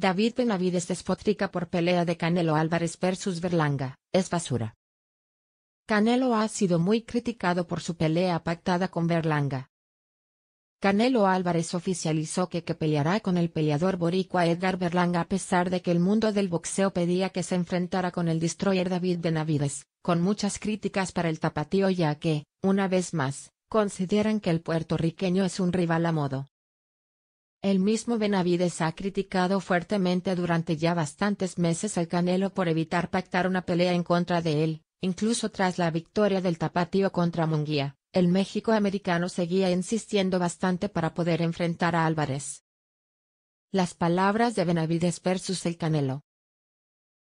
David Benavides despotrica por pelea de Canelo Álvarez versus Berlanga, es basura. Canelo ha sido muy criticado por su pelea pactada con Berlanga. Canelo Álvarez oficializó que, que peleará con el peleador boricua Edgar Berlanga a pesar de que el mundo del boxeo pedía que se enfrentara con el destroyer David Benavides, con muchas críticas para el tapatío ya que, una vez más, consideran que el puertorriqueño es un rival a modo. El mismo Benavides ha criticado fuertemente durante ya bastantes meses al Canelo por evitar pactar una pelea en contra de él, incluso tras la victoria del Tapatío contra Munguía. El México americano seguía insistiendo bastante para poder enfrentar a Álvarez. Las palabras de Benavides versus el Canelo.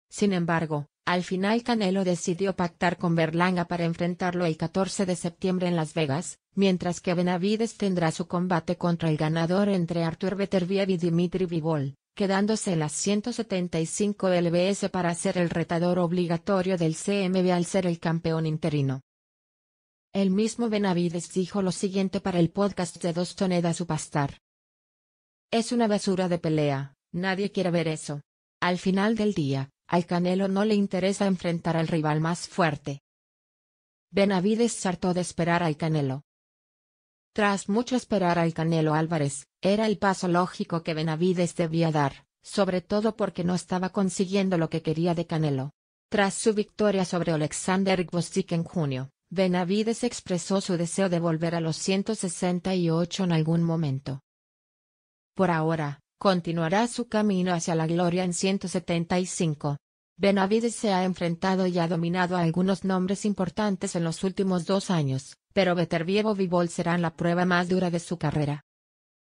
Sin embargo, al final Canelo decidió pactar con Berlanga para enfrentarlo el 14 de septiembre en Las Vegas, mientras que Benavides tendrá su combate contra el ganador entre Artur Beterbiev y Dimitri Vivol, quedándose en las 175 LBS para ser el retador obligatorio del CMB al ser el campeón interino. El mismo Benavides dijo lo siguiente para el podcast de Dos Tonedas pastar. Es una basura de pelea, nadie quiere ver eso. Al final del día, al Canelo no le interesa enfrentar al rival más fuerte. Benavides se hartó de esperar al Canelo. Tras mucho esperar al Canelo Álvarez, era el paso lógico que Benavides debía dar, sobre todo porque no estaba consiguiendo lo que quería de Canelo. Tras su victoria sobre Alexander Gvozdik en junio, Benavides expresó su deseo de volver a los 168 en algún momento. Por ahora, continuará su camino hacia la gloria en 175. Benavides se ha enfrentado y ha dominado a algunos nombres importantes en los últimos dos años, pero Veterbievo y Vivol serán la prueba más dura de su carrera.